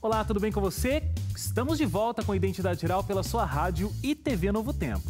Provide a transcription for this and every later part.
Olá, tudo bem com você? Estamos de volta com Identidade Geral pela sua rádio e TV Novo Tempo.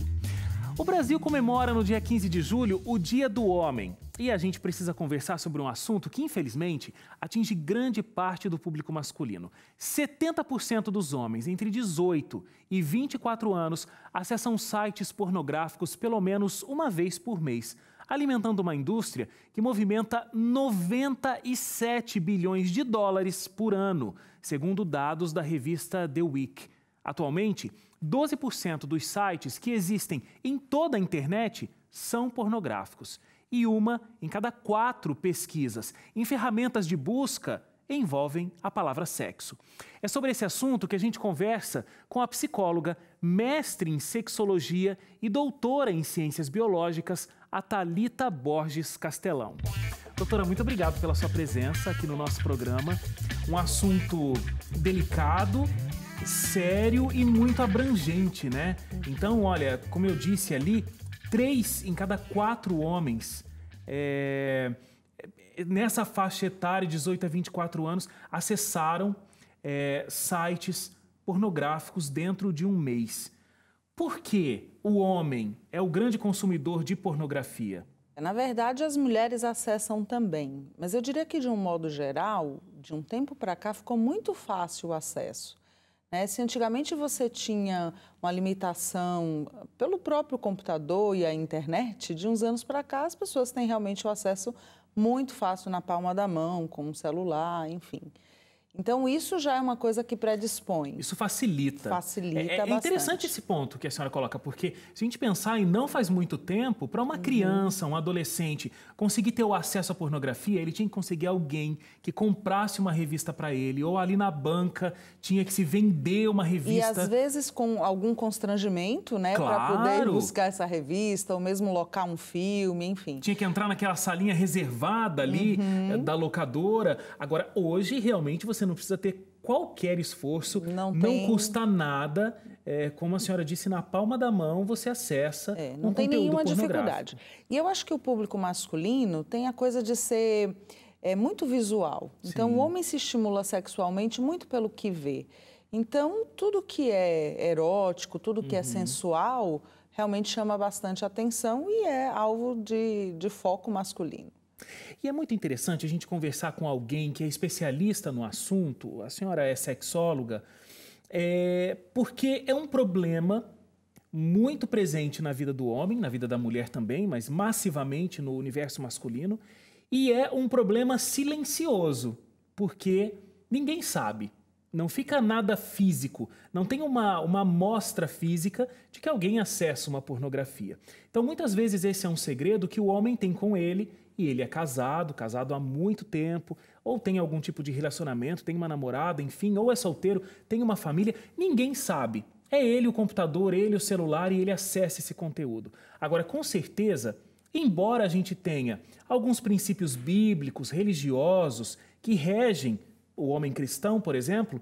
O Brasil comemora no dia 15 de julho o Dia do Homem. E a gente precisa conversar sobre um assunto que, infelizmente, atinge grande parte do público masculino. 70% dos homens entre 18 e 24 anos acessam sites pornográficos pelo menos uma vez por mês alimentando uma indústria que movimenta 97 bilhões de dólares por ano, segundo dados da revista The Week. Atualmente, 12% dos sites que existem em toda a internet são pornográficos. E uma em cada quatro pesquisas em ferramentas de busca envolvem a palavra sexo. É sobre esse assunto que a gente conversa com a psicóloga, mestre em sexologia e doutora em ciências biológicas, a Talita Borges Castelão. Doutora, muito obrigado pela sua presença aqui no nosso programa. Um assunto delicado, sério e muito abrangente, né? Então, olha, como eu disse ali, três em cada quatro homens é, nessa faixa etária, 18 a 24 anos, acessaram é, sites pornográficos dentro de um mês. Por que o homem é o grande consumidor de pornografia? Na verdade, as mulheres acessam também, mas eu diria que de um modo geral, de um tempo para cá, ficou muito fácil o acesso. Né? Se antigamente você tinha uma limitação pelo próprio computador e a internet, de uns anos para cá as pessoas têm realmente o acesso muito fácil na palma da mão, com um celular, enfim. Então, isso já é uma coisa que predispõe. Isso facilita. Facilita é, é bastante. É interessante esse ponto que a senhora coloca, porque se a gente pensar em não faz muito tempo, para uma uhum. criança, um adolescente, conseguir ter o acesso à pornografia, ele tinha que conseguir alguém que comprasse uma revista para ele, ou ali na banca tinha que se vender uma revista. E às vezes com algum constrangimento, né? Claro. Para poder buscar essa revista, ou mesmo locar um filme, enfim. Tinha que entrar naquela salinha reservada ali uhum. Eh, da locadora. Agora, hoje, realmente, você você não precisa ter qualquer esforço, não, não tem... custa nada. É, como a senhora disse, na palma da mão você acessa. É, não um tem nenhuma dificuldade. E eu acho que o público masculino tem a coisa de ser é, muito visual. Então, Sim. Então, o homem se estimula sexualmente muito pelo que vê. Então, tudo que é erótico, tudo que é uhum. é sensual, realmente chama bastante atenção e é alvo de, de foco masculino. E é muito interessante a gente conversar com alguém que é especialista no assunto, a senhora é sexóloga, é, porque é um problema muito presente na vida do homem, na vida da mulher também, mas massivamente no universo masculino, e é um problema silencioso, porque ninguém sabe. Não fica nada físico, não tem uma, uma amostra física de que alguém acessa uma pornografia. Então, muitas vezes, esse é um segredo que o homem tem com ele e ele é casado, casado há muito tempo, ou tem algum tipo de relacionamento, tem uma namorada, enfim, ou é solteiro, tem uma família, ninguém sabe. É ele o computador, ele o celular e ele acessa esse conteúdo. Agora, com certeza, embora a gente tenha alguns princípios bíblicos, religiosos, que regem o homem cristão, por exemplo,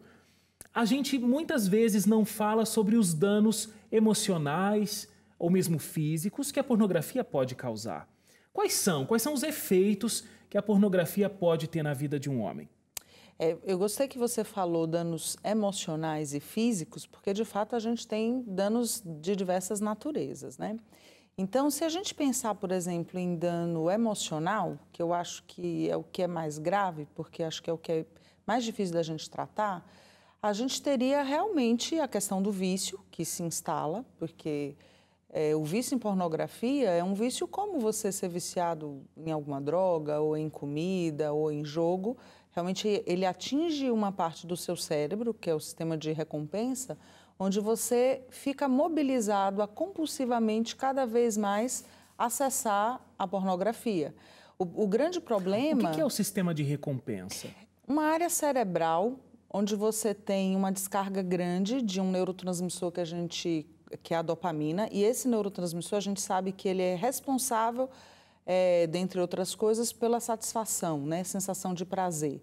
a gente muitas vezes não fala sobre os danos emocionais ou mesmo físicos que a pornografia pode causar. Quais são? Quais são os efeitos que a pornografia pode ter na vida de um homem? É, eu gostei que você falou danos emocionais e físicos, porque de fato a gente tem danos de diversas naturezas, né? Então, se a gente pensar, por exemplo, em dano emocional, que eu acho que é o que é mais grave, porque acho que é o que é mais difícil da gente tratar, a gente teria realmente a questão do vício que se instala, porque é, o vício em pornografia é um vício como você ser viciado em alguma droga, ou em comida, ou em jogo. Realmente ele atinge uma parte do seu cérebro, que é o sistema de recompensa, onde você fica mobilizado a compulsivamente cada vez mais acessar a pornografia. O, o grande problema. O que é o sistema de recompensa? Uma área cerebral onde você tem uma descarga grande de um neurotransmissor que a gente que é a dopamina, e esse neurotransmissor a gente sabe que ele é responsável, é, dentre outras coisas, pela satisfação, né? sensação de prazer.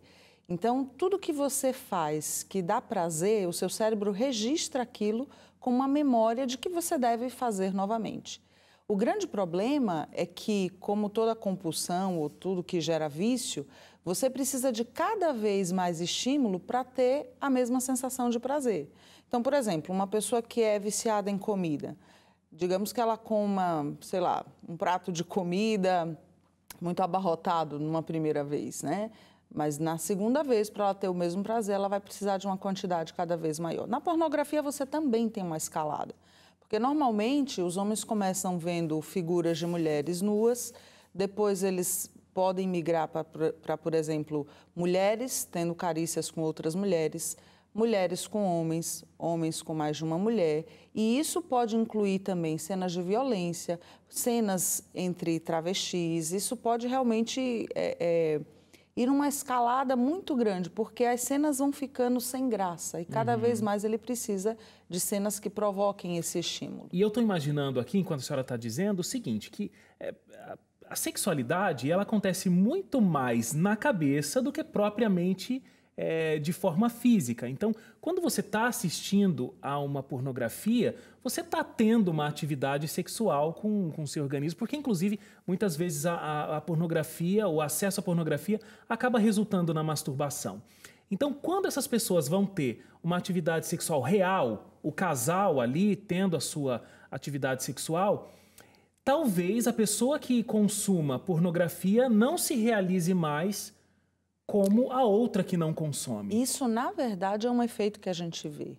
Então, tudo que você faz que dá prazer, o seu cérebro registra aquilo com uma memória de que você deve fazer novamente. O grande problema é que, como toda compulsão ou tudo que gera vício, você precisa de cada vez mais estímulo para ter a mesma sensação de prazer. Então, por exemplo, uma pessoa que é viciada em comida, digamos que ela coma, sei lá, um prato de comida muito abarrotado numa primeira vez, né? Mas na segunda vez, para ela ter o mesmo prazer, ela vai precisar de uma quantidade cada vez maior. Na pornografia, você também tem uma escalada. Porque normalmente os homens começam vendo figuras de mulheres nuas, depois eles podem migrar para, por exemplo, mulheres tendo carícias com outras mulheres, mulheres com homens, homens com mais de uma mulher. E isso pode incluir também cenas de violência, cenas entre travestis. Isso pode realmente. É, é e numa escalada muito grande, porque as cenas vão ficando sem graça e cada uhum. vez mais ele precisa de cenas que provoquem esse estímulo. E eu estou imaginando aqui, enquanto a senhora está dizendo, o seguinte, que é, a sexualidade ela acontece muito mais na cabeça do que propriamente é, de forma física. Então, quando você está assistindo a uma pornografia, você está tendo uma atividade sexual com o seu organismo, porque, inclusive, muitas vezes a, a, a pornografia, o acesso à pornografia, acaba resultando na masturbação. Então, quando essas pessoas vão ter uma atividade sexual real, o casal ali tendo a sua atividade sexual, talvez a pessoa que consuma pornografia não se realize mais como a outra que não consome. Isso, na verdade, é um efeito que a gente vê.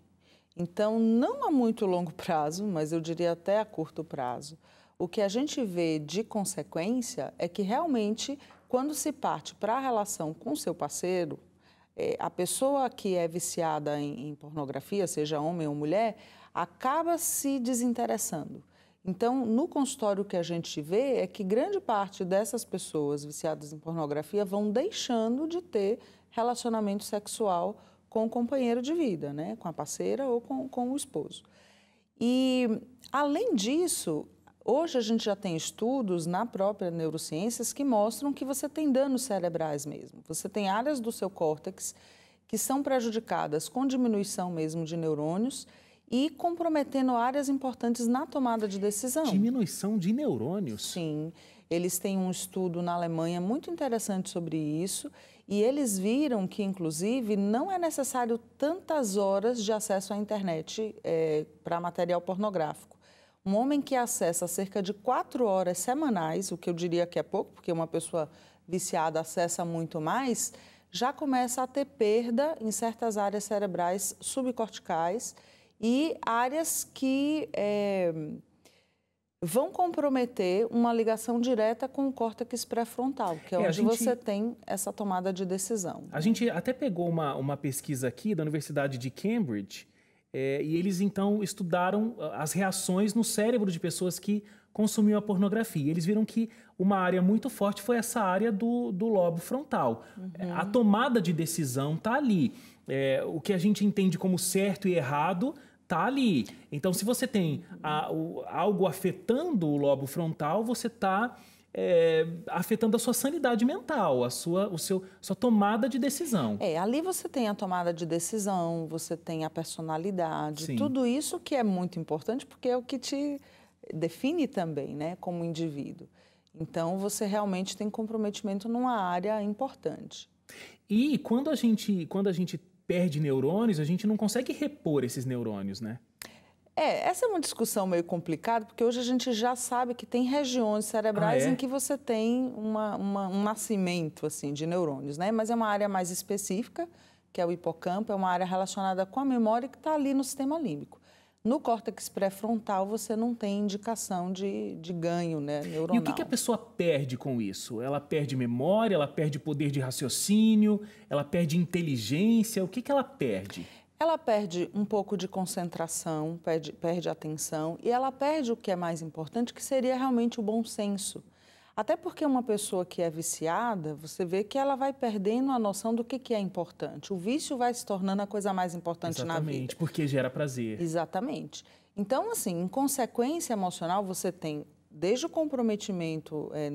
Então, não a muito longo prazo, mas eu diria até a curto prazo, o que a gente vê de consequência é que realmente, quando se parte para a relação com seu parceiro, é, a pessoa que é viciada em, em pornografia, seja homem ou mulher, acaba se desinteressando. Então, no consultório o que a gente vê é que grande parte dessas pessoas viciadas em pornografia vão deixando de ter relacionamento sexual com o companheiro de vida, né? com a parceira ou com, com o esposo. E, além disso, hoje a gente já tem estudos na própria neurociências que mostram que você tem danos cerebrais mesmo. Você tem áreas do seu córtex que são prejudicadas com diminuição mesmo de neurônios e comprometendo áreas importantes na tomada de decisão. Diminuição de neurônios. Sim. Eles têm um estudo na Alemanha muito interessante sobre isso e eles viram que, inclusive, não é necessário tantas horas de acesso à internet é, para material pornográfico. Um homem que acessa cerca de quatro horas semanais, o que eu diria que é pouco, porque uma pessoa viciada acessa muito mais, já começa a ter perda em certas áreas cerebrais subcorticais e áreas que é, vão comprometer uma ligação direta com o córtex pré-frontal, que é, é onde gente, você tem essa tomada de decisão. A gente até pegou uma, uma pesquisa aqui da Universidade de Cambridge, é, e eles então estudaram ah, as reações no cérebro de pessoas que consumiam a pornografia. Eles viram que uma área muito forte foi essa área do, do lobo frontal. Uhum. A tomada de decisão está ali. É, o que a gente entende como certo e errado tá ali. Então, se você tem a, o, algo afetando o lobo frontal, você está é, afetando a sua sanidade mental, a sua, o seu, sua tomada de decisão. É, ali você tem a tomada de decisão, você tem a personalidade, Sim. tudo isso que é muito importante porque é o que te define também, né, como indivíduo. Então, você realmente tem comprometimento numa área importante. E quando a gente, quando a gente perde neurônios, a gente não consegue repor esses neurônios, né? É, essa é uma discussão meio complicada, porque hoje a gente já sabe que tem regiões cerebrais ah, é? em que você tem uma, uma, um nascimento assim de neurônios, né? Mas é uma área mais específica, que é o hipocampo, é uma área relacionada com a memória que está ali no sistema límbico. No córtex pré-frontal, você não tem indicação de, de ganho né, neuronal. E o que, que, a pessoa perde com isso? Ela perde memória, ela perde poder de raciocínio, ela perde inteligência, o que, que ela perde? Ela perde um pouco de concentração, perde, perde atenção e ela perde o que é mais importante, que seria realmente o bom senso. Até porque uma pessoa que é viciada, você vê que ela vai perdendo a noção do que, que é importante. O vício vai se tornando a coisa mais importante Exatamente, na vida. Exatamente, porque gera prazer. Exatamente. Então, assim, em consequência emocional, você tem desde o comprometimento é,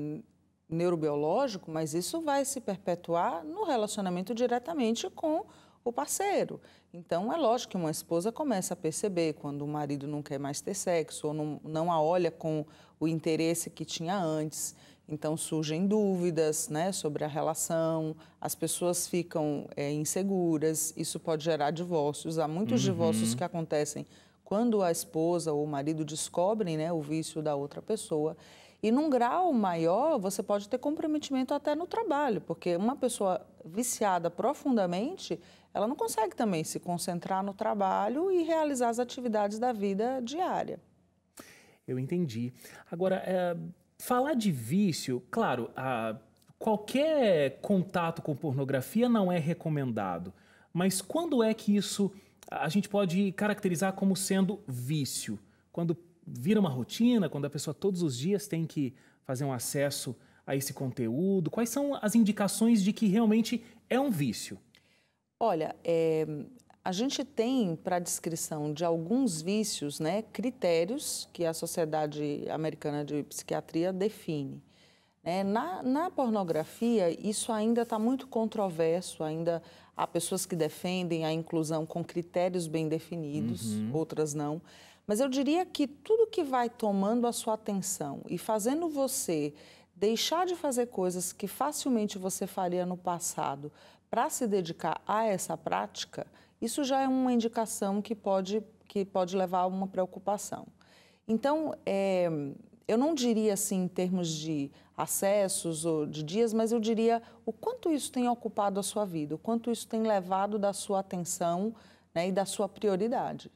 neurobiológico, mas isso vai se perpetuar no relacionamento diretamente com o parceiro. Então, é lógico que uma esposa começa a perceber quando o marido não quer mais ter sexo ou não, não a olha com o interesse que tinha antes. Então, surgem dúvidas né, sobre a relação, as pessoas ficam é, inseguras, isso pode gerar divórcios. Há muitos uhum. divórcios que acontecem quando a esposa ou o marido descobrem né, o vício da outra pessoa. E num grau maior, você pode ter comprometimento até no trabalho, porque uma pessoa viciada profundamente, ela não consegue também se concentrar no trabalho e realizar as atividades da vida diária. Eu entendi. Agora, é, falar de vício, claro, a, qualquer contato com pornografia não é recomendado. Mas quando é que isso a gente pode caracterizar como sendo vício? Quando vira uma rotina, quando a pessoa todos os dias tem que fazer um acesso a esse conteúdo? Quais são as indicações de que realmente é um vício? Olha, é, a gente tem para descrição de alguns vícios, né, critérios que a Sociedade Americana de Psiquiatria define. É, na, na, pornografia, isso ainda está muito controverso, ainda há pessoas que defendem a inclusão com critérios bem definidos, uhum. outras não. Mas eu diria que tudo que vai tomando a sua atenção e fazendo você deixar de fazer coisas que facilmente você faria no passado para se dedicar a essa prática, isso já é uma indicação que pode, que pode levar a uma preocupação. Então, é, eu não diria assim em termos de acessos ou de dias, mas eu diria o quanto isso tem ocupado a sua vida, o quanto isso tem levado da sua atenção né, e da sua prioridade.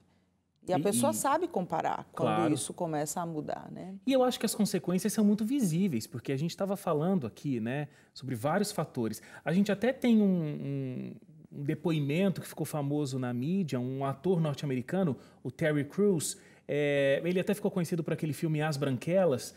E a pessoa e... sabe comparar quando claro. isso começa a mudar, né? E eu acho que as consequências são muito visíveis, porque a gente estava falando aqui, né, sobre vários fatores. A gente até tem um, um, um depoimento que ficou famoso na mídia, um ator norte-americano, o Terry Crews, é, ele até ficou conhecido por aquele filme As Branquelas,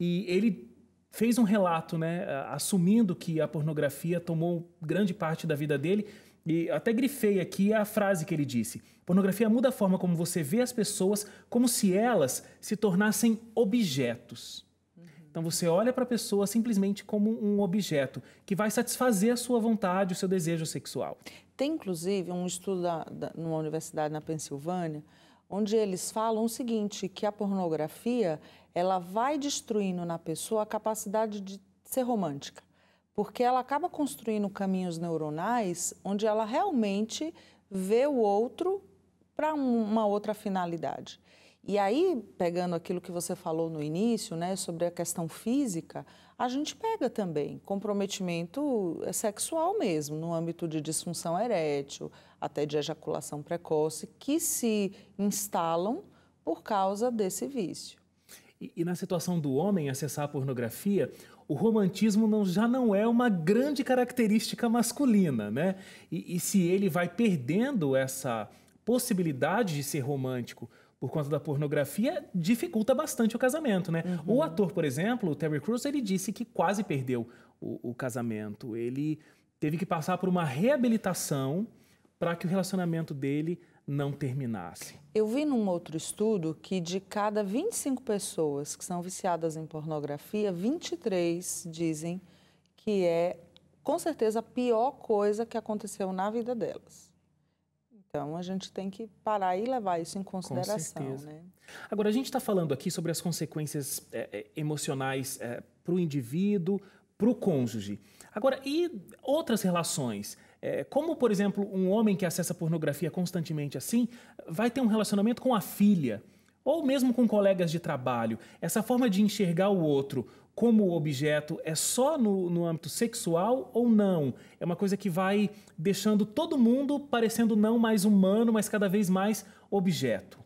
e ele fez um relato, né, assumindo que a pornografia tomou grande parte da vida dele e até grifei aqui a frase que ele disse: pornografia muda a forma como você vê as pessoas, como se elas se tornassem objetos. Uhum. Então você olha para a pessoa simplesmente como um objeto que vai satisfazer a sua vontade, o seu desejo sexual. Tem inclusive um estudo da, da, numa universidade na Pensilvânia onde eles falam o seguinte, que a pornografia ela vai destruindo na pessoa a capacidade de ser romântica porque ela acaba construindo caminhos neuronais onde ela realmente vê o outro para uma outra finalidade. E aí, pegando aquilo que você falou no início, né, sobre a questão física, a gente pega também comprometimento eh, sexual mesmo, no âmbito de disfunção erétil, até de ejaculação precoce, que se instalam por causa desse vício. E, e na situação do homem acessar a pornografia, o romantismo não, já não é uma grande característica masculina, né? E, e se ele vai perdendo essa possibilidade de ser romântico por conta da pornografia, dificulta bastante o casamento, né? Uhum. O ator, por exemplo, o Terry Crews, ele disse que quase perdeu o, o casamento. Ele teve que passar por uma reabilitação para que o relacionamento dele não terminasse. Eu vi num outro estudo que de cada 25 pessoas que são viciadas em pornografia, 23 dizem que é com certeza a pior coisa que aconteceu na vida delas. Então a gente tem que parar e levar isso em consideração. Com né? Agora, a gente está falando aqui sobre as consequências é, é emocionais é, para o indivíduo, para o cônjuge. Agora, e outras relações? É, como, por exemplo, um homem que acessa pornografia constantemente assim vai ter um relacionamento com a filha ou mesmo com colegas de trabalho? Essa forma de enxergar o outro como objeto é só no, no âmbito sexual ou não? É uma coisa que vai deixando todo mundo parecendo não mais humano, mas cada vez mais objeto.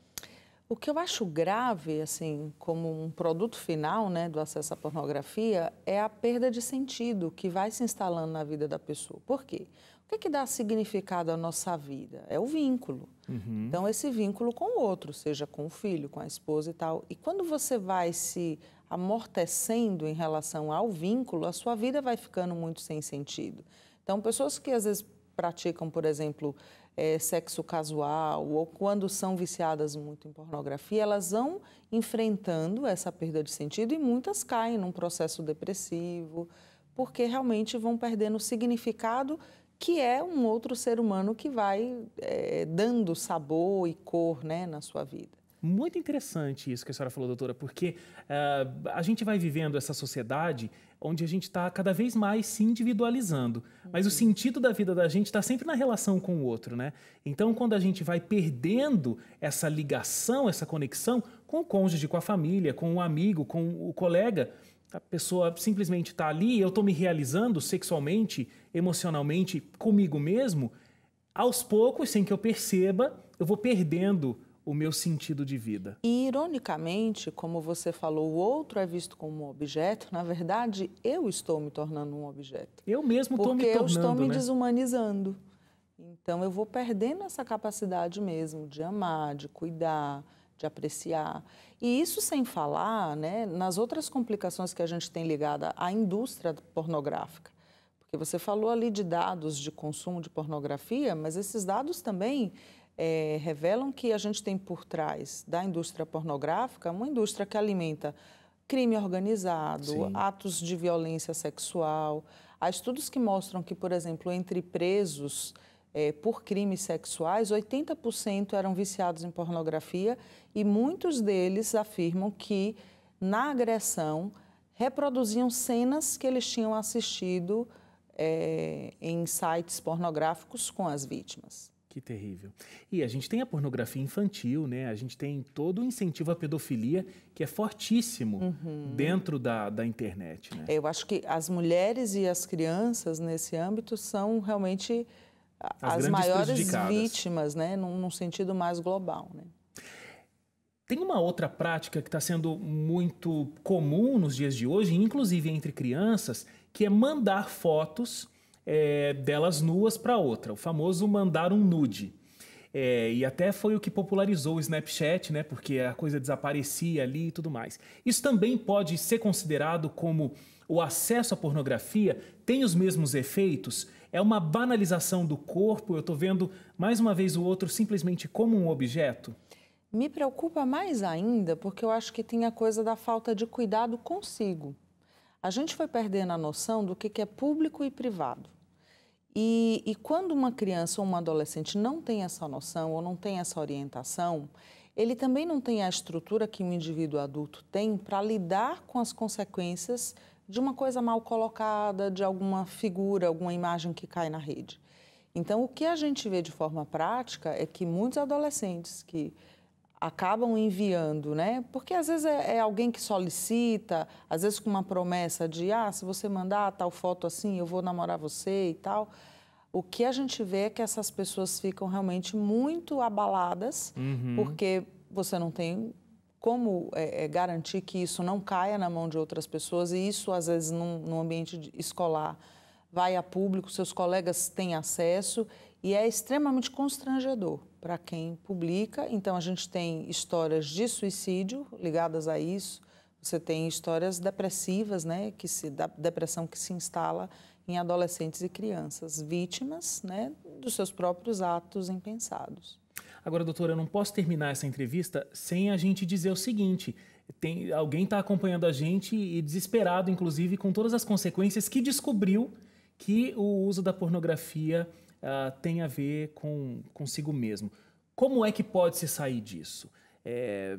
O que eu acho grave, assim, como um produto final, né, do acesso à pornografia, é a perda de sentido que vai se instalando na vida da pessoa. Por quê? que, que dá significado à nossa vida? É o vínculo. Uhum. Então, esse vínculo com o outro, seja com o filho, com a esposa e tal. E quando você vai se amortecendo em relação ao vínculo, a sua vida vai ficando muito sem sentido. Então, pessoas que às vezes praticam, por exemplo, é, sexo casual ou quando são viciadas muito em pornografia, elas vão enfrentando essa perda de sentido e muitas caem num processo depressivo, porque realmente vão perdendo o significado que é um outro ser humano que vai é, dando sabor e cor né, na sua vida. Muito interessante isso que a senhora falou, doutora, porque uh, a gente vai vivendo essa sociedade onde a gente está cada vez mais se individualizando. Mas uhum. o sentido da vida da gente está sempre na relação com o outro, né? Então, quando a gente vai perdendo essa ligação, essa conexão com o cônjuge, com a família, com o amigo, com o colega, a pessoa simplesmente está ali, eu estou me realizando sexualmente, emocionalmente, comigo mesmo. Aos poucos, sem que eu perceba, eu vou perdendo o meu sentido de vida. E, ironicamente, como você falou, o outro é visto como um objeto, na verdade, eu estou me tornando um objeto. Eu mesmo estou me tornando. Porque eu estou me né? desumanizando. Então, eu vou perdendo essa capacidade mesmo de amar, de cuidar, de apreciar. E isso sem falar né, nas outras complicações que a gente tem ligada à indústria pornográfica. Porque você falou ali de dados de consumo de pornografia, mas esses dados também é, revelam que a gente tem por trás da indústria pornográfica uma indústria que alimenta crime organizado, Sim. atos de violência sexual. Há estudos que mostram que, por exemplo, entre presos é, por crimes sexuais, 80% eram viciados em pornografia e muitos deles afirmam que, na agressão, reproduziam cenas que eles tinham assistido é, em sites pornográficos com as vítimas. Que terrível. E a gente tem a pornografia infantil, né? A gente tem todo o incentivo à pedofilia que é fortíssimo uhum. dentro da, da internet. Né? Eu acho que as mulheres e as crianças nesse âmbito são realmente as, as maiores vítimas, né, num, num sentido mais global. Né? Tem uma outra prática que está sendo muito comum nos dias de hoje, inclusive entre crianças, que é mandar fotos é, delas nuas para outra, o famoso mandar um nude. É, e até foi o que popularizou o Snapchat, né? Porque a coisa desaparecia ali e tudo mais. Isso também pode ser considerado como o acesso à pornografia tem os mesmos efeitos é uma banalização do corpo? Eu estou vendo mais uma vez o outro simplesmente como um objeto? Me preocupa mais ainda porque eu acho que tem a coisa da falta de cuidado consigo. A gente foi perdendo a noção do que é público e privado. E, e, quando uma criança ou uma adolescente não tem essa noção ou não tem essa orientação, ele também não tem a estrutura que um indivíduo adulto tem para lidar com as consequências de uma coisa mal colocada, de alguma figura, alguma imagem que cai na rede. Então, o que a gente vê de forma prática é que muitos adolescentes que acabam enviando, né? Porque às vezes é, é, alguém que solicita, às vezes com uma promessa de, ah, se você mandar tal foto assim, eu vou namorar você e tal. O que a gente vê é que essas pessoas ficam realmente muito abaladas, uhum. porque você não tem como é, é, garantir que isso não caia na mão de outras pessoas e isso às vezes num, num ambiente escolar vai a público, seus colegas têm acesso e é extremamente constrangedor para quem publica. Então a gente tem histórias de suicídio ligadas a isso. Você tem histórias depressivas, né, que se da depressão que se instala em adolescentes e crianças, vítimas, né, dos seus próprios atos impensados. Agora, doutora, eu não posso terminar essa entrevista sem a gente dizer o seguinte: tem, alguém está acompanhando a gente e desesperado, inclusive, com todas as consequências que descobriu que o uso da pornografia uh, tem a ver com consigo mesmo. Como é que pode se sair disso? É,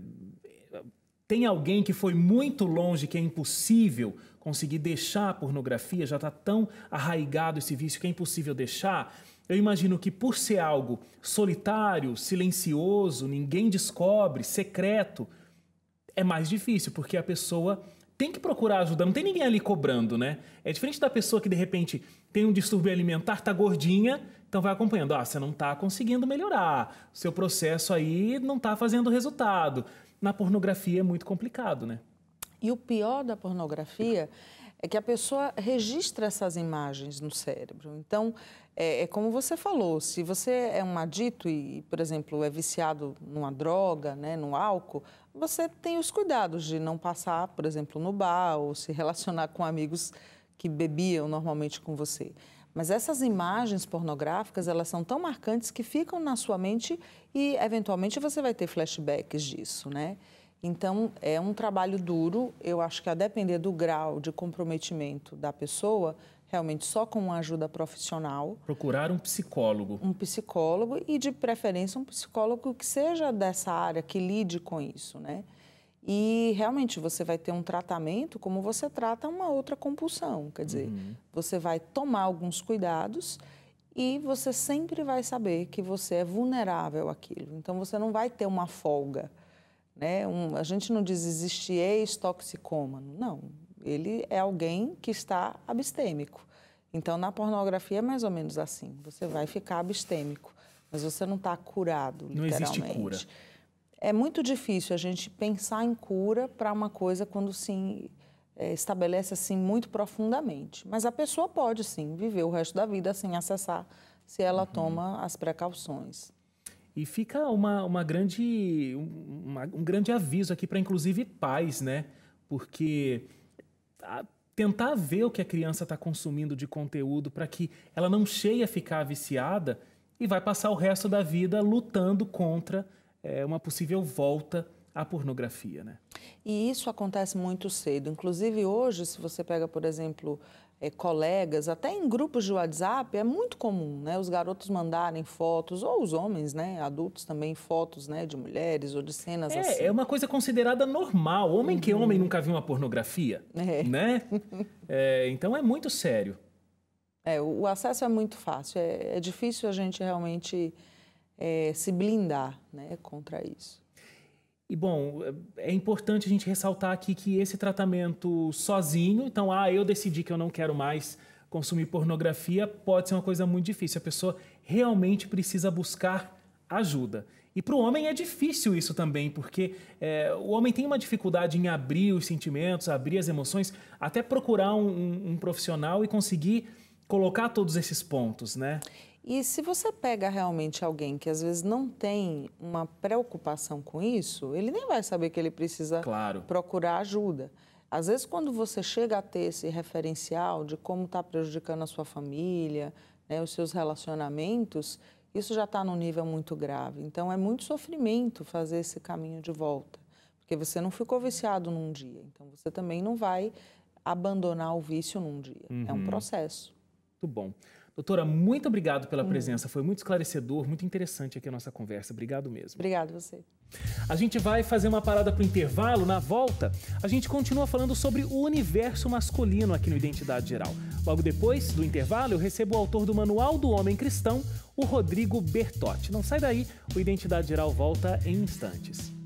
tem alguém que foi muito longe, que é impossível conseguir deixar a pornografia, já está tão arraigado esse vício que é impossível deixar? Eu imagino que, por ser algo solitário, silencioso, ninguém descobre, secreto, é mais difícil, porque a pessoa tem que procurar ajuda, não tem ninguém ali cobrando, né? É diferente da pessoa que de repente tem um distúrbio alimentar, tá gordinha, então vai acompanhando. Ah, você não tá conseguindo melhorar, seu processo aí não tá fazendo resultado. Na pornografia é muito complicado, né? E o pior da pornografia é que a pessoa registra essas imagens no cérebro. Então, é, é, como você falou, se você é um adito e, por exemplo, é viciado numa droga, né, no álcool, você tem os cuidados de não passar, por exemplo, no bar ou se relacionar com amigos que bebiam normalmente com você. Mas essas imagens pornográficas, elas são tão marcantes que ficam na sua mente e, eventualmente, você vai ter flashbacks disso, né? Então, é um trabalho duro. Eu acho que, a depender do grau de comprometimento da pessoa, realmente só com uma ajuda profissional. Procurar um psicólogo. Um psicólogo e, de preferência, um psicólogo que seja dessa área, que lide com isso, né? E realmente você vai ter um tratamento como você trata uma outra compulsão. Quer dizer, uhum. você vai tomar alguns cuidados e você sempre vai saber que você é vulnerável àquilo. Então você não vai ter uma folga. Né? Um, a gente não diz existe ex-toxicômano, não. Ele é alguém que está abstêmico. Então, na pornografia é mais ou menos assim. Você vai ficar abstêmico, mas você não está curado, não literalmente. Não existe cura. É muito difícil a gente pensar em cura para uma coisa quando se é, estabelece assim muito profundamente. Mas a pessoa pode sim viver o resto da vida sem acessar se ela uhum. toma as precauções. E fica uma, uma grande, uma, um grande aviso aqui para, inclusive, pais, né? Porque a, ah, tentar ver o que a criança está consumindo de conteúdo para que ela não chegue a ficar viciada e vai passar o resto da vida lutando contra é, uma possível volta à pornografia, né? E isso acontece muito cedo. Inclusive hoje, se você pega, por exemplo, é, colegas, até em grupos de WhatsApp, é muito comum, né? Os garotos mandarem fotos, ou os homens, né? Adultos também, fotos, né? De mulheres ou de cenas é, é assim. É uma coisa considerada normal. Homem uhum. que homem nunca viu uma pornografia, é. né? é, então é muito sério. É, o acesso é muito fácil. É, é difícil a gente realmente eh, se blindar né, contra isso. E bom, é, é importante a gente ressaltar aqui que esse tratamento sozinho, então, ah, eu decidi que eu não quero mais consumir pornografia, pode ser uma coisa muito difícil. A pessoa realmente precisa buscar ajuda. E para o homem é difícil isso também, porque é, o homem tem uma dificuldade em abrir os sentimentos, abrir as emoções, até procurar um, um, um profissional e conseguir colocar todos esses pontos, né? E se você pega realmente alguém que às vezes não tem uma preocupação com isso, ele nem vai saber que ele precisa claro. procurar ajuda. Às vezes, quando você chega a ter esse referencial de como está prejudicando a sua família, né, os seus relacionamentos, isso já está num nível muito grave. Então, é muito sofrimento fazer esse caminho de volta, porque você não ficou viciado num dia. Então, você também não vai abandonar o vício num dia. Uhum. É um uhum. processo. Muito bom. Doutora, muito obrigado pela hum. presença. Foi muito esclarecedor, muito interessante aqui a nossa conversa. Obrigado mesmo. Obrigado você. A gente vai fazer uma parada para o intervalo. Na volta, a gente continua falando sobre o universo masculino aqui no Identidade Geral. Logo depois do intervalo, eu recebo o autor do Manual do Homem Cristão, o Rodrigo Bertotti. Não sai daí, o Identidade Geral volta em instantes.